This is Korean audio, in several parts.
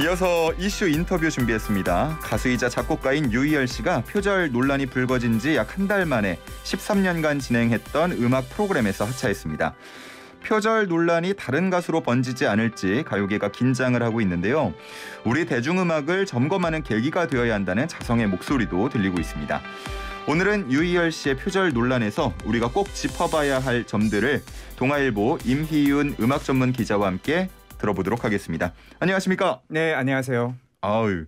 이어서 이슈 인터뷰 준비했습니다. 가수이자 작곡가인 유희열 씨가 표절 논란이 불거진 지 약 한 달 만에 13년간 진행했던 음악 프로그램에서 하차했습니다. 표절 논란이 다른 가수로 번지지 않을지 가요계가 긴장을 하고 있는데요. 우리 대중음악을 점검하는 계기가 되어야 한다는 자성의 목소리도 들리고 있습니다. 오늘은 유희열 씨의 표절 논란에서 우리가 꼭 짚어봐야 할 점들을 동아일보 임희윤 음악 전문 기자와 함께 들어보도록 하겠습니다. 안녕하십니까? 네, 안녕하세요. 아유,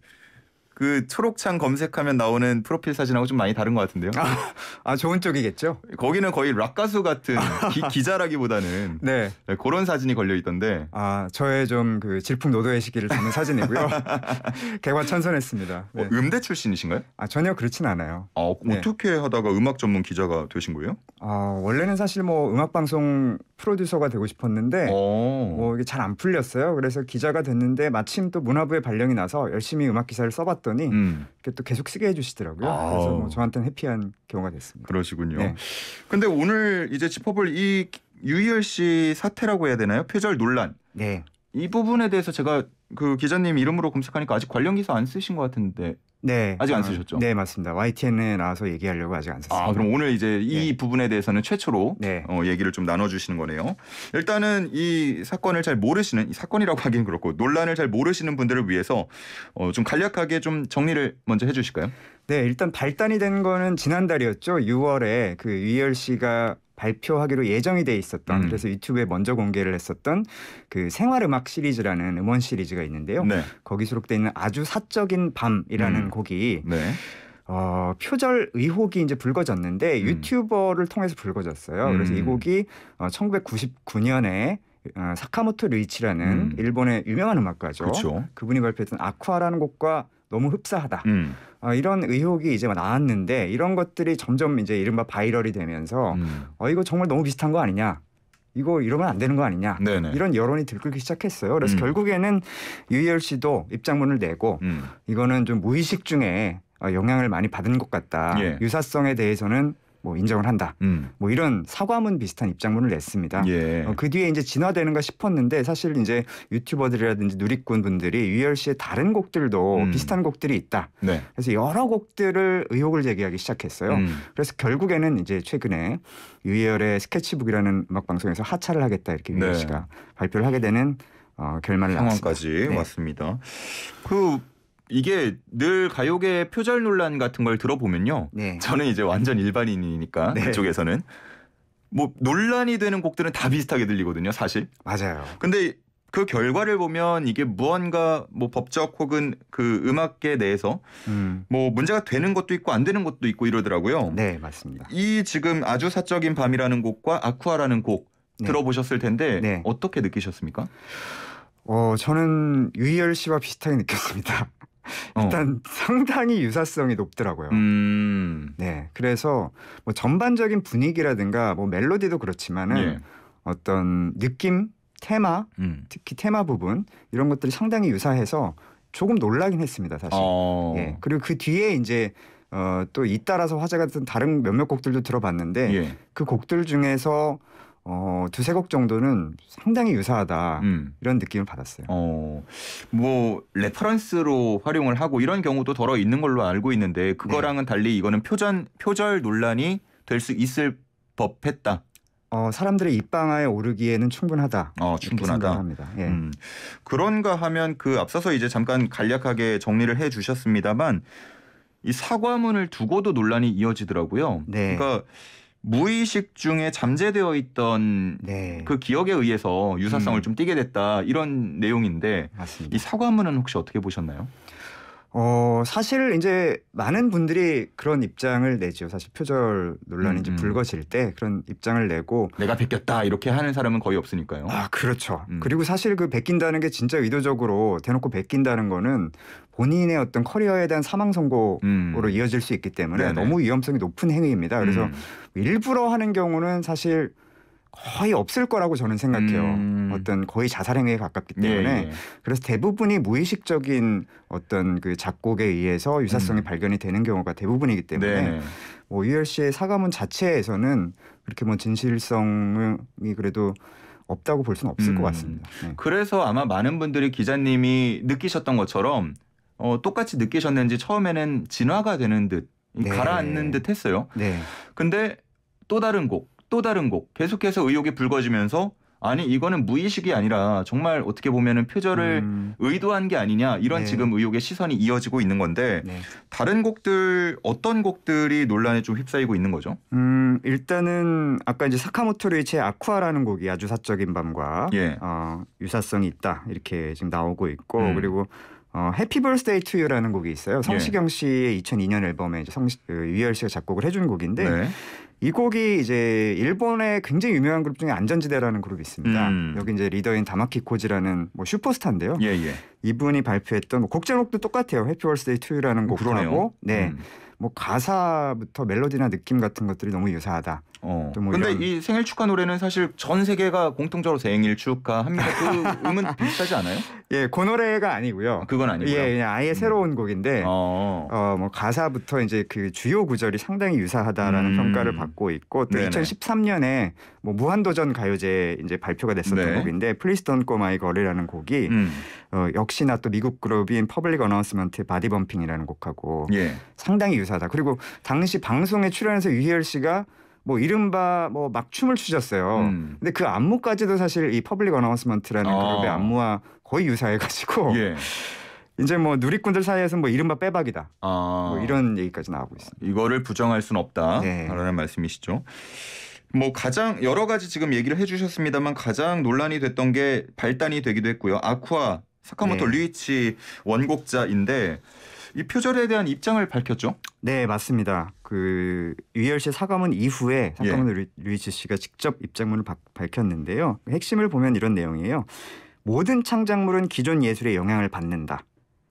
그 초록창 검색하면 나오는 프로필 사진하고 좀 많이 다른 것 같은데요. 아, 아 좋은 쪽이겠죠. 거기는 거의 락 가수 같은 기, 자라기보다는 네. 네, 그런 사진이 걸려 있던데. 아 저의 좀 그 질풍노도의 시기를 담은 사진이고요. 개관천선했습니다 어, 네. 어, 음대 출신이신가요? 아 전혀 그렇진 않아요. 아, 네. 어떻게 하다가 음악 전문 기자가 되신 거예요? 아 원래는 사실 뭐 음악 방송 프로듀서가 되고 싶었는데 오. 어. 뭐 이게 잘 안 풀렸어요. 그래서 기자가 됐는데 마침 또 문화부에 발령이 나서 열심히 음악 기사를 써봤더니 했더니 음. 또 계속 쓰게 해주시더라고요. 아. 그래서 뭐 저한테는 해피한 경우가 됐습니다. 그러시군요. 네. 근데 오늘 이제 짚어볼 이 유희열 씨 사태라고 해야 되나요? 표절 논란. 네. 이 부분에 대해서 제가 그 기자님 이름으로 검색하니까 아직 관련 기사 안 쓰신 것 같은데 네. 아직 안 쓰셨죠? 네, 맞습니다. YTN에 나와서 얘기하려고 아직 안 썼습니다. 아, 그럼 오늘 이제 이 네. 부분에 대해서는 최초로 네. 어, 얘기를 좀 나눠주시는 거네요. 일단은 이 사건을 잘 모르시는, 이 사건이라고 하긴 그렇고 논란을 잘 모르시는 분들을 위해서 어, 좀 간략하게 좀 정리를 먼저 해주실까요? 네, 일단 발단이 된 거는 지난달이었죠. 6월에 그 유열 씨가 발표하기로 예정이 돼 있었던 음. 그래서 유튜브에 먼저 공개를 했었던 그 생활음악 시리즈라는 음원 시리즈가 있는데요. 네. 거기 수록돼 있는 아주 사적인 밤이라는 음. 곡이 네. 어, 표절 의혹이 이제 불거졌는데 음. 유튜버를 통해서 불거졌어요. 그래서 이 음. 곡이 어, 1999년에 어, 사카모토 루이치라는 음. 일본의 유명한 음악가죠. 그쵸. 그분이 발표했던 아쿠아라는 곡과 너무 흡사하다. 음. 어, 이런 의혹이 이제 나왔는데 이런 것들이 점점 이제 이른바 바이럴이 되면서 음. 어 이거 정말 너무 비슷한 거 아니냐. 이거 이러면 안 되는 거 아니냐 네네. 이런 여론이 들끓기 시작했어요. 그래서 음. 결국에는 유희열 씨도 입장문을 내고 음. 이거는 좀 무의식 중에 어, 영향을 많이 받은 것 같다. 예. 유사성에 대해서는 뭐 인정을 한다. 음. 뭐 이런 사과문 비슷한 입장문을 냈습니다. 예. 어, 그 뒤에 이제 진화되는가 싶었는데 사실 이제 유튜버들이라든지 누리꾼 분들이 유열 씨의 다른 곡들도 음. 비슷한 곡들이 있다. 네. 그래서 여러 곡들을 의혹을 제기하기 시작했어요. 음. 그래서 결국에는 이제 최근에 유열의 스케치북이라는 음악 방송에서 하차를 하겠다 이렇게 유열 네. 씨가 발표를 하게 되는 어, 결말을 상황까지 네. 왔습니다. 그 이게 늘 가요계 표절 논란 같은 걸 들어보면요. 네. 저는 이제 완전 일반인이니까 네. 그쪽에서는 뭐 논란이 되는 곡들은 다 비슷하게 들리거든요, 사실. 맞아요. 근데 그 결과를 보면 이게 무언가 뭐 법적 혹은 그 음악계 내에서 음. 뭐 문제가 되는 것도 있고 안 되는 것도 있고 이러더라고요. 네, 맞습니다. 이 지금 아주 사적인 밤이라는 곡과 아쿠아라는 곡 네. 들어보셨을 텐데 네. 어떻게 느끼셨습니까? 어, 저는 유희열 씨와 비슷하게 느꼈습니다. 어. 일단 어. 상당히 유사성이 높더라고요. 음. 네, 그래서 뭐 전반적인 분위기라든가 뭐 멜로디도 그렇지만은 예. 어떤 느낌, 테마, 음. 특히 테마 부분 이런 것들이 상당히 유사해서 조금 놀라긴 했습니다, 사실. 어. 예, 그리고 그 뒤에 이제 어, 또 잇따라서 화제가 됐던 다른 몇몇 곡들도 들어봤는데 예. 그 곡들 중에서 어, 두세 곡 정도는 상당히 유사하다 음. 이런 느낌을 받았어요. 어, 뭐 레퍼런스로 활용을 하고 이런 경우도 덜어 있는 걸로 알고 있는데 그거랑은 네. 달리 이거는 표전 표절 논란이 될 수 있을 법했다. 어, 사람들의 입방아에 오르기에는 충분하다. 어, 충분하다. 합니다. 예. 음, 그런가 하면 그 앞서서 이제 잠깐 간략하게 정리를 해 주셨습니다만 이 사과문을 두고도 논란이 이어지더라고요. 네. 그러니까 무의식 중에 잠재되어 있던 네. 그 기억에 의해서 유사성을 음. 좀 띠게 됐다 이런 내용인데 맞습니다. 이 사과문은 혹시 어떻게 보셨나요? 어, 사실 이제 많은 분들이 그런 입장을 내죠. 사실 표절 논란이 이제 음, 음. 불거질 때 그런 입장을 내고 내가 베꼈다 이렇게 하는 사람은 거의 없으니까요. 아, 그렇죠. 음. 그리고 사실 그 베낀다는 게 진짜 의도적으로 대놓고 베낀다는 거는 본인의 어떤 커리어에 대한 사망 선고로 음. 이어질 수 있기 때문에 네네. 너무 위험성이 높은 행위입니다. 그래서 음. 일부러 하는 경우는 사실 거의 없을 거라고 저는 생각해요. 음. 어떤 거의 자살행위에 가깝기 예, 때문에 예. 그래서 대부분이 무의식적인 어떤 그 작곡에 의해서 유사성이 음. 발견이 되는 경우가 대부분이기 때문에 네. 뭐 유열 씨의 사과문 자체에서는 그렇게 뭐 진실성이 그래도 없다고 볼 수는 없을 음. 것 같습니다. 네. 그래서 아마 많은 분들이 기자님이 느끼셨던 것처럼 어, 똑같이 느끼셨는지 처음에는 진화가 되는 듯 네. 가라앉는 듯 했어요. 네. 근데 또 다른 곡또 다른 곡 계속해서 의혹이 불거지면서 아니 이거는 무의식이 아니라 정말 어떻게 보면은 표절을 음. 의도한 게 아니냐 이런 네. 지금 의혹의 시선이 이어지고 있는 건데 네. 다른 곡들 어떤 곡들이 논란에 좀 휩싸이고 있는 거죠? 음 일단은 아까 이제 사카모토 류의제 아쿠아라는 곡이 아주 사적인 밤과 예. 어, 유사성이 있다 이렇게 지금 나오고 있고 음. 그리고 어, 해피 벌스데이 투유라는 곡이 있어요. 예. 성시경 씨의 2002년 앨범에 이제 성시, 그, 유열 씨가 작곡을 해준 곡인데 네. 이 곡이 이제 일본의 굉장히 유명한 그룹 중에 안전지대라는 그룹이 있습니다. 음. 여기 이제 리더인 다마키 코지라는 뭐 슈퍼스타인데요. 예, 예. 이분이 발표했던 뭐곡 제목도 똑같아요. 해피 벌스데이 투유라는 곡하고 네. 음. 뭐 가사부터 멜로디나 느낌 같은 것들이 너무 유사하다. 어. 뭐 근데 이런... 이 생일 축하 노래는 사실 전 세계가 공통적으로 생일 축하합니다. 그 음은 비슷하지 않아요? 예, 그 노래가 아니고요. 아, 그건 아니고요. 예, 그냥 아예 음. 새로운 곡인데 어. 어, 뭐 가사부터 이제 그 주요 구절이 상당히 유사하다라는 음. 평가를 받고 있고 또 네네. 2013년에 뭐 무한도전 가요제 이제 발표가 됐었던 네. 곡인데 플리스 던꼬 마이 걸이라는 곡이 음. 어, 역시나 또 미국 그룹인 퍼블릭 어나운스먼트 바디 범핑이라는 곡하고 예. 상당히 유사 기사다. 그리고 당시 방송에 출연해서 유희열 씨가 뭐 이른바 뭐 막춤을 추셨어요. 음. 근데 그 안무까지도 사실 이 퍼블릭 어나운스먼트라는 아. 그룹의 안무와 거의 유사해가지고 예. 이제 뭐 누리꾼들 사이에서 뭐 이른바 빼박이다. 아. 뭐 이런 얘기까지 나오고 있습니다. 이거를 부정할 수는 없다라는 네. 말씀이시죠. 뭐 가장 여러 가지 지금 얘기를 해주셨습니다만 가장 논란이 됐던 게 발단이 되기도 했고요. 아쿠아 사카모토 네. 류이치 원곡자인데 이 표절에 대한 입장을 밝혔죠? 네, 맞습니다. 그 유열 씨 사과문 이후에 예. 사과문 예. 루이츠 씨가 직접 입장문을 바, 밝혔는데요. 핵심을 보면 이런 내용이에요. 모든 창작물은 기존 예술의 영향을 받는다.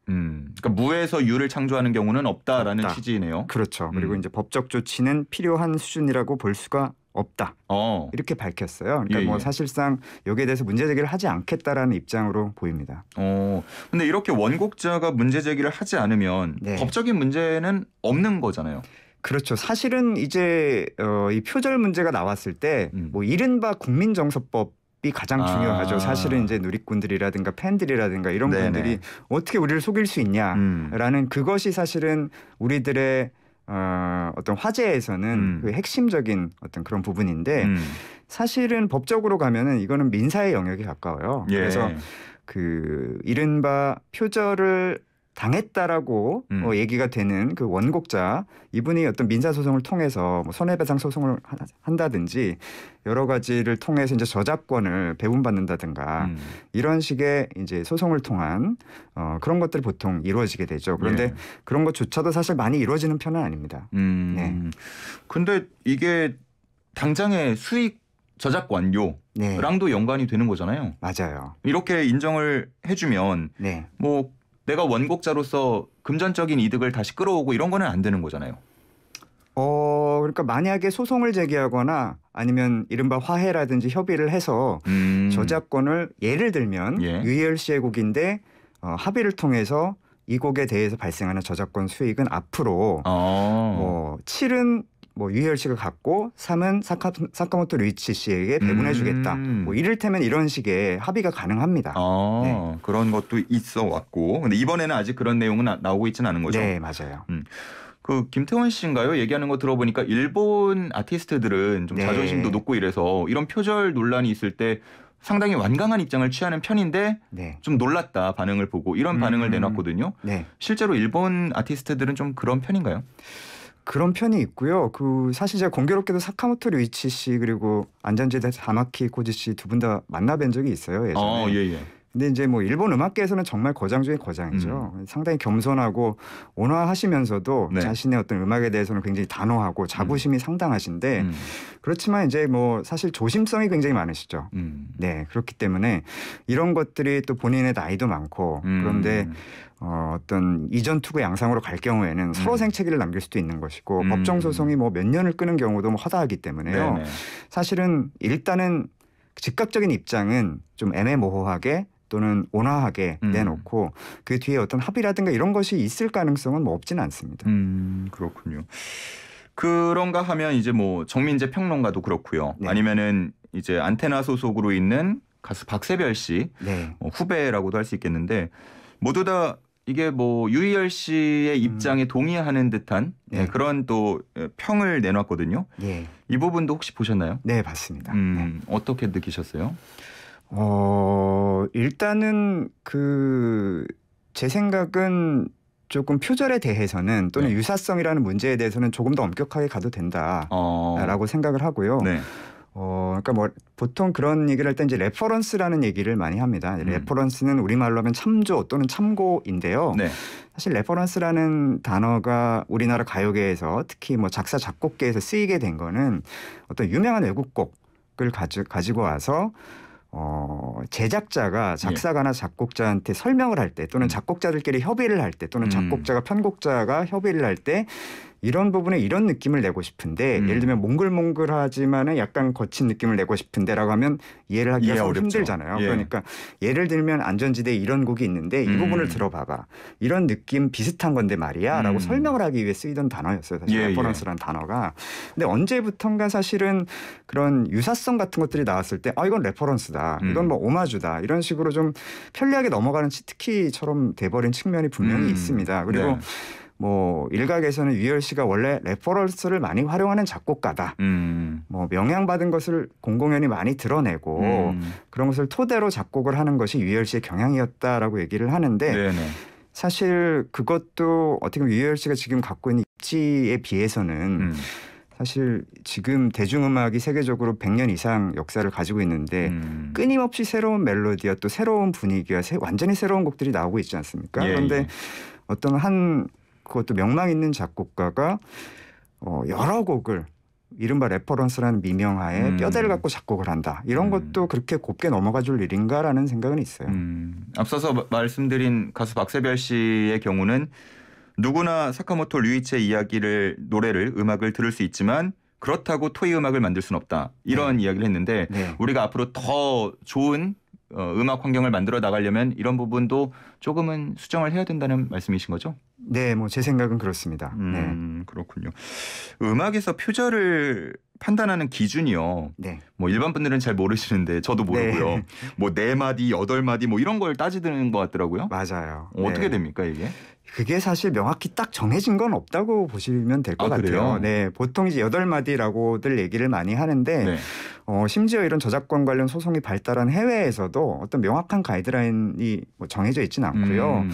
음, 그러니까 무에서 유를 창조하는 경우는 없다라는 없다. 취지네요 그렇죠. 그리고 음. 이제 법적 조치는 필요한 수준이라고 볼 수가 없다 어. 이렇게 밝혔어요. 그러니까 예, 뭐 예. 사실상 여기에 대해서 문제 제기를 하지 않겠다라는 입장으로 보입니다. 어, 근데 이렇게 원곡자가 문제 제기를 하지 않으면 네. 법적인 문제는 없는 거잖아요. 그렇죠. 사실은 이제 어, 이 표절 문제가 나왔을 때뭐 음. 뭐 이른바 국민정서법 이 가장 중요하죠. 아. 사실은 이제 누리꾼들이라든가 팬들이라든가 이런 네네. 분들이 어떻게 우리를 속일 수 있냐라는 음. 그것이 사실은 우리들의 어, 어떤 화제에서는 음. 그 핵심적인 어떤 그런 부분인데 음. 사실은 법적으로 가면은 이거는 민사의 영역에 가까워요. 예. 그래서 그 이른바 표절을 당했다라고 음. 어, 얘기가 되는 그 원곡자 이분이 어떤 민사 소송을 통해서 뭐 손해배상 소송을 한다든지 여러 가지를 통해서 이제 저작권을 배분받는다든가 음. 이런 식의 이제 소송을 통한 어, 그런 것들이 보통 이루어지게 되죠. 그런데 네. 그런 것조차도 사실 많이 이루어지는 편은 아닙니다. 음. 네. 근데 이게 당장의 수익 저작권료랑도 네. 연관이 되는 거잖아요. 맞아요. 이렇게 인정을 해주면 네. 뭐 내가 원곡자로서 금전적인 이득을 다시 끌어오고 이런 거는 안 되는 거잖아요. 어, 그러니까 만약에 소송을 제기하거나 아니면 이른바 화해라든지 협의를 해서 음. 저작권을 예를 들면 예. 유희열 씨의 곡인데 어, 합의를 통해서 이 곡에 대해서 발생하는 저작권 수익은 앞으로 어, 어 7은 뭐 유해열식을 갖고 3은 사카, 사카모토 류이치 씨에게 배분해 주겠다. 음. 뭐 이를테면 이런 식의 합의가 가능합니다. 아, 네. 그런 것도 있어 왔고 근데 이번에는 아직 그런 내용은 나, 나오고 있지는 않은 거죠. 네, 맞아요. 음. 그 김태원 씨인가요? 얘기하는 거 들어보니까 일본 아티스트들은 좀 네. 자존심도 높고 이래서 이런 표절 논란이 있을 때 상당히 완강한 입장을 취하는 편인데 네. 좀 놀랐다 반응을 보고 이런 반응을 음, 음. 내놨거든요. 네. 실제로 일본 아티스트들은 좀 그런 편인가요? 그런 편이 있고요. 그 사실 제가 공교롭게도 사카모토 류이치 씨 그리고 안전지대 다마키 코지 씨 두 분 다 만나뵌 적이 있어요. 예전에. 아, 예, 예. 근데 이제 뭐 일본 음악계에서는 정말 거장 중의 거장이죠. 음. 상당히 겸손하고 온화하시면서도 네. 자신의 어떤 음악에 대해서는 굉장히 단호하고 자부심이 음. 상당하신데 음. 그렇지만 이제 뭐 사실 조심성이 굉장히 많으시죠. 음. 네 그렇기 때문에 이런 것들이 또 본인의 나이도 많고 그런데 음. 어, 어떤 이전 투구 양상으로 갈 경우에는 서로 음. 생채기를 남길 수도 있는 것이고 법정 소송이 뭐 몇 년을 끄는 경우도 뭐 허다하기 때문에요. 네네. 사실은 일단은 즉각적인 입장은 좀 애매모호하게 또는 온화하게 음. 내놓고 그 뒤에 어떤 합의라든가 이런 것이 있을 가능성은 뭐없진 않습니다. 음, 그렇군요. 그런가 하면 이제 뭐 정민재 평론가도 그렇고요. 네. 아니면은 이제 안테나 소속으로 있는 가수 박세별 씨 네. 어, 후배라고도 할 수 있겠는데 모두 다 이게 뭐 유희열 씨의 음. 입장에 음. 동의하는 듯한 네. 네. 그런 또 평을 내놨거든요. 예. 이 부분도 혹시 보셨나요? 네, 봤습니다. 음, 네. 어떻게 느끼셨어요? 어, 일단은 그 제 생각은 조금 표절에 대해서는 또는 네. 유사성이라는 문제에 대해서는 조금 더 엄격하게 가도 된다라고 어... 생각을 하고요. 네. 어, 그러니까 뭐 보통 그런 얘기를 할 때 이제 레퍼런스라는 얘기를 많이 합니다. 음. 레퍼런스는 우리말로 하면 참조 또는 참고인데요. 네. 사실 레퍼런스라는 단어가 우리나라 가요계에서 특히 뭐 작사 작곡계에서 쓰이게 된 거는 어떤 유명한 외국곡을 가지, 가지고 와서 어, 제작자가 예. 작사가나 작곡자한테 설명을 할 때 또는 음. 작곡자들끼리 협의를 할 때 또는 음. 작곡자가 편곡자가 협의를 할때 이런 부분에 이런 느낌을 내고 싶은데 음. 예를 들면 몽글몽글하지만은 약간 거친 느낌을 내고 싶은데라고 하면 이해를 하기가 예, 힘들잖아요. 예. 그러니까 예를 들면 안전지대 이런 곡이 있는데 이 음. 부분을 들어봐봐. 이런 느낌 비슷한 건데 말이야라고 음. 설명을 하기 위해 쓰이던 단어였어요. 사실 예, 예. 레퍼런스라는 단어가. 근데 언제부턴가 사실은 그런 유사성 같은 것들이 나왔을 때 아 이건 레퍼런스다. 이건 음. 뭐 오마주다. 이런 식으로 좀 편리하게 넘어가는 치트키처럼 돼버린 측면이 분명히 음. 있습니다. 그리고 네. 뭐 일각에서는 유열 씨가 원래 레퍼런스를 많이 활용하는 작곡가다. 음. 뭐명향받은 것을 공공연히 많이 드러내고 음. 그런 것을 토대로 작곡을 하는 것이 유열 씨의 경향이었다라고 얘기를 하는데 네네. 사실 그것도 어떻게 보면 유열 씨가 지금 갖고 있는 입지에 비해서는 음. 사실 지금 대중음악이 세계적으로 100년 이상 역사를 가지고 있는데 음. 끊임없이 새로운 멜로디와 또 새로운 분위기와 새, 완전히 새로운 곡들이 나오고 있지 않습니까? 예, 그런데 예. 어떤 한 그것도 명망 있는 작곡가가 어, 여러 곡을 이른바 레퍼런스라는 미명하에 음. 뼈대를 갖고 작곡을 한다. 이런 음. 것도 그렇게 곱게 넘어가 줄 일인가라는 생각은 있어요. 음. 앞서서 마, 말씀드린 가수 박세별 씨의 경우는 누구나 사카모토 류이체 이야기를 노래를 음악을 들을 수 있지만 그렇다고 토이 음악을 만들 수는 없다. 이런 네. 이야기를 했는데 네. 우리가 앞으로 더 좋은 어, 음악 환경을 만들어 나가려면 이런 부분도 조금은 수정을 해야 된다는 말씀이신 거죠? 네, 뭐 제 생각은 그렇습니다. 음, 네. 그렇군요. 음악에서 표절을 판단하는 기준이요. 네. 뭐 일반 분들은 잘 모르시는데 저도 네. 모르고요. 뭐 네. 뭐네 마디, 여덟 마디 뭐 이런 걸 따지드는 것 같더라고요. 맞아요. 어, 어떻게 네. 됩니까 이게? 그게 사실 명확히 딱 정해진 건 없다고 보시면 될것 아, 같아요. 네, 보통 이제 여덟 마디라고들 얘기를 많이 하는데 네. 어, 심지어 이런 저작권 관련 소송이 발달한 해외에서도 어떤 명확한 가이드라인이 뭐 정해져 있지는 않고요. 음.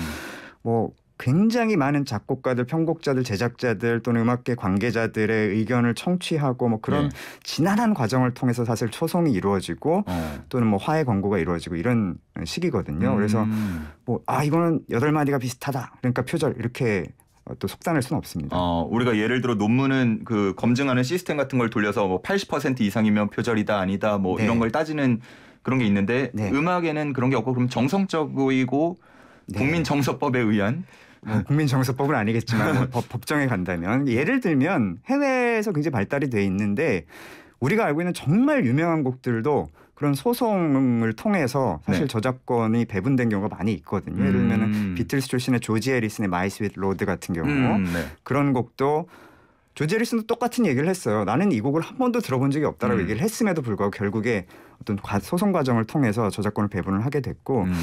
뭐 굉장히 많은 작곡가들, 편곡자들, 제작자들 또는 음악계 관계자들의 의견을 청취하고 뭐 그런 네. 지난한 과정을 통해서 사실 초성이 이루어지고 어. 또는 뭐 화해 광고가 이루어지고 이런 시기거든요. 음. 그래서 뭐, 뭐아 이거는 여덟 마디가 비슷하다. 그러니까 표절 이렇게 또 속단할 수는 없습니다. 어, 우리가 예를 들어 논문은 그 검증하는 시스템 같은 걸 돌려서 뭐 80% 이상이면 표절이다 아니다 뭐 네. 이런 걸 따지는 그런 게 있는데 네. 음악에는 그런 게 없고 그럼 정성적이고 네. 국민 정서법에 의한 뭐 국민정서법은 아니겠지만 뭐 법, 법정에 간다면 예를 들면 해외에서 굉장히 발달이 돼 있는데 우리가 알고 있는 정말 유명한 곡들도 그런 소송을 통해서 사실 네. 저작권이 배분된 경우가 많이 있거든요. 음. 예를 들면 비틀스 출신의 조지 해리슨의 마이 스윗 로드 같은 경우 음, 네. 그런 곡도 조지 해리슨도 똑같은 얘기를 했어요. 나는 이 곡을 한 번도 들어본 적이 없다라고 음. 얘기를 했음에도 불구하고 결국에 어떤 소송 과정을 통해서 저작권을 배분을 하게 됐고 음.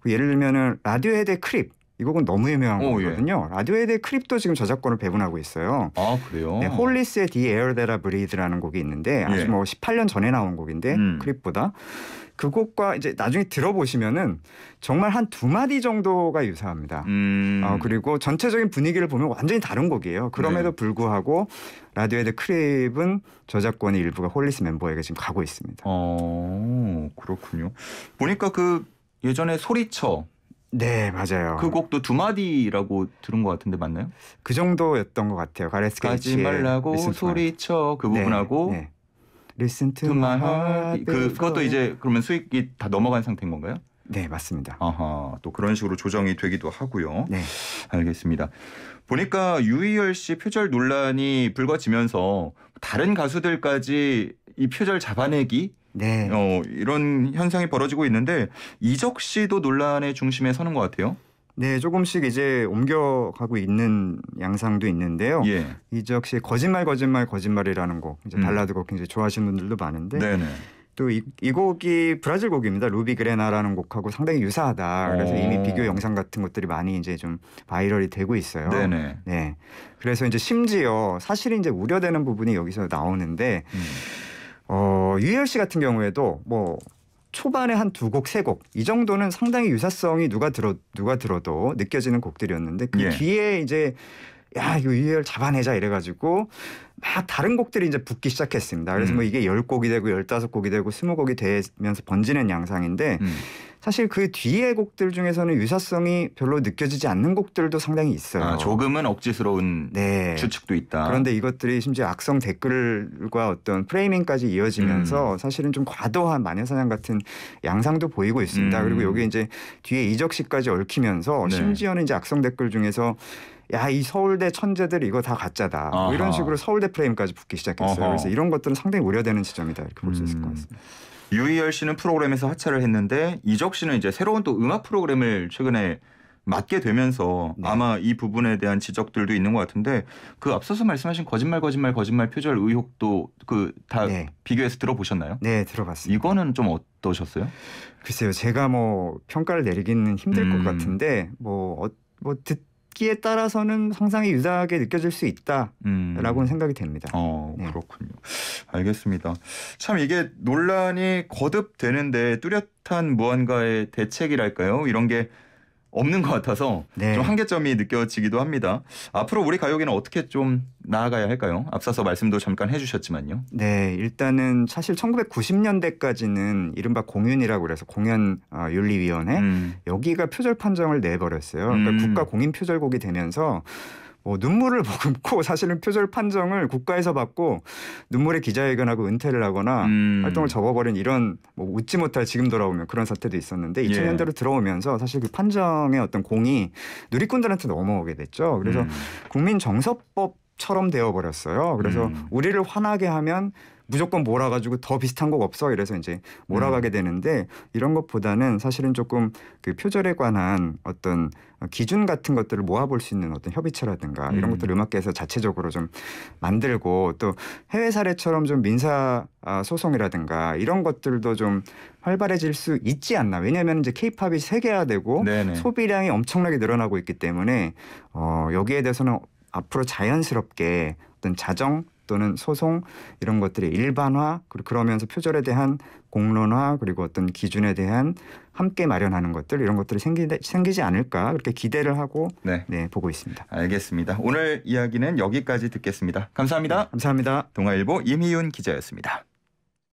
그 예를 들면은 라디오헤드의 크립 이 곡은 너무 유명한 오, 이거든요 예. 라디오에 대해 크립도 지금 저작권을 배분하고 있어요. 아 그래요? 네, 홀리스의 The Air That I Breathe라는 곡이 있는데 예. 아주 예. 뭐 18년 전에 나온 곡인데 음. 크립보다 그 곡과 이제 나중에 들어보시면은 정말 한 두 마디 정도가 유사합니다. 음. 어, 그리고 전체적인 분위기를 보면 완전히 다른 곡이에요. 그럼에도 네. 불구하고 라디오에드 크립은 저작권의 일부가 홀리스 멤버에게 지금 가고 있습니다. 어, 그렇군요. 보니까 그 예전에 소리쳐 네, 맞아요. 그 곡도 두 마디라고 들은 것 같은데 맞나요? 그 정도였던 것 같아요. 가레스 가지 말라고 소리쳐 그 부분하고 네, 네. Listen to my heart. 그, 그 그것도 이제 그러면 수익이 다 넘어간 상태인 건가요? 네, 맞습니다. 아하, 또 그런 식으로 조정이 되기도 하고요. 네. 알겠습니다. 보니까 유희열 씨 표절 논란이 불거지면서 다른 가수들까지 이 표절 잡아내기 네. 어, 이런 현상이 벌어지고 있는데 이적 씨도 논란의 중심에 서는 것 같아요. 네, 조금씩 이제 옮겨가고 있는 양상도 있는데요. 예. 이적 씨 거짓말 거짓말 거짓말이라는 곡 이제 음. 발라드 곡 굉장히 좋아하시는 분들도 많은데 네네. 또 이, 이 곡이 브라질 곡입니다. 루비 그레나라는 곡하고 상당히 유사하다. 그래서 오. 이미 비교 영상 같은 것들이 많이 이제 좀 바이럴이 되고 있어요. 네네. 네. 그래서 이제 심지어 사실 이제 우려되는 부분이 여기서 나오는데 음. 어, 유열 씨 같은 경우에도 뭐 초반에 한 두 곡, 세 곡 이 정도는 상당히 유사성이 누가 들어 누가 들어도 느껴지는 곡들이었는데 그 예. 뒤에 이제 야, 이거 유열 잡아내자 이래가지고 막 다른 곡들이 이제 붙기 시작했습니다. 그래서 뭐 음. 뭐 이게 1 열곡이 되고 열다섯 곡이 되고 스무 곡이 되면서 번지는 양상인데 음. 사실 그 뒤의 곡들 중에서는 유사성이 별로 느껴지지 않는 곡들도 상당히 있어요. 아, 조금은 억지스러운 네. 추측도 있다. 그런데 이것들이 심지어 악성 댓글과 어떤 프레이밍까지 이어지면서 음. 사실은 좀 과도한 마녀사냥 같은 양상도 보이고 있습니다. 음. 그리고 여기 이제 뒤에 이적시까지 얽히면서 네. 심지어는 이제 악성 댓글 중에서 야 이 서울대 천재들 이거 다 가짜다 뭐 이런 식으로 서울대 프레임까지 붙기 시작했어요. 어허. 그래서 이런 것들은 상당히 우려되는 지점이다 이렇게 볼 수 있을 것 음. 같습니다. 유희열 씨는 프로그램에서 하차를 했는데 이적 씨는 이제 새로운 또 음악 프로그램을 최근에 맡게 되면서 네. 아마 이 부분에 대한 지적들도 있는 것 같은데 그 앞서서 말씀하신 거짓말 거짓말 거짓말 표절 의혹도 그다 네. 비교해서 들어보셨나요? 네 들어봤습니다. 이거는 좀 어떠셨어요? 글쎄요 제가 뭐 평가를 내리기는 힘들 음. 것 같은데 뭐뭐 어, 뭐 듣. 악기에 따라서는 상상이 유사하게 느껴질 수 있다라고는 음. 생각이 됩니다. 어, 네. 그렇군요. 알겠습니다. 참 이게 논란이 거듭되는데 뚜렷한 무언가의 대책이랄까요? 이런 게 없는 것 같아서 네. 좀 한계점이 느껴지기도 합니다. 앞으로 우리 가요계는 어떻게 좀 나아가야 할까요? 앞서서 말씀도 잠깐 해주셨지만요. 네, 일단은 사실 1990년대까지는 이른바 공윤이라고 그래서 공연 어, 윤리위원회 음. 여기가 표절 판정을 내버렸어요. 그러니까 음. 국가 공인 표절곡이 되면서 어, 눈물을 머금고 사실은 표절 판정을 국가에서 받고 눈물의 기자회견하고 은퇴를 하거나 음. 활동을 접어버린 이런 뭐 웃지 못할 지금 돌아오면 그런 사태도 있었는데 2000년대로 예. 들어오면서 사실 그 판정의 어떤 공이 누리꾼들한테 넘어오게 됐죠. 그래서 음. 국민 정서법 처럼 되어 버렸어요. 그래서 음. 우리를 화나게 하면 무조건 몰아가지고 더 비슷한 곡 없어 이래서 이제 몰아가게 음. 되는데 이런 것보다는 사실은 조금 그 표절에 관한 어떤 기준 같은 것들을 모아볼 수 있는 어떤 협의체라든가 이런 음. 것들 을 음악계에서 자체적으로 좀 만들고 또 해외 사례처럼 좀 민사 아, 소송이라든가 이런 것들도 좀 활발해질 수 있지 않나 왜냐하면 이제 케이팝이 세계화되고 네네. 소비량이 엄청나게 늘어나고 있기 때문에 어, 여기에 대해서는 앞으로 자연스럽게 어떤 자정 또는 소송 이런 것들이 일반화 그리고 그러면서 표절에 대한 공론화 그리고 어떤 기준에 대한 함께 마련하는 것들 이런 것들이 생기, 생기지 않을까 그렇게 기대를 하고 네. 네. 보고 있습니다. 알겠습니다. 오늘 이야기는 여기까지 듣겠습니다. 감사합니다. 네, 감사합니다. 동아일보 임희윤 기자였습니다.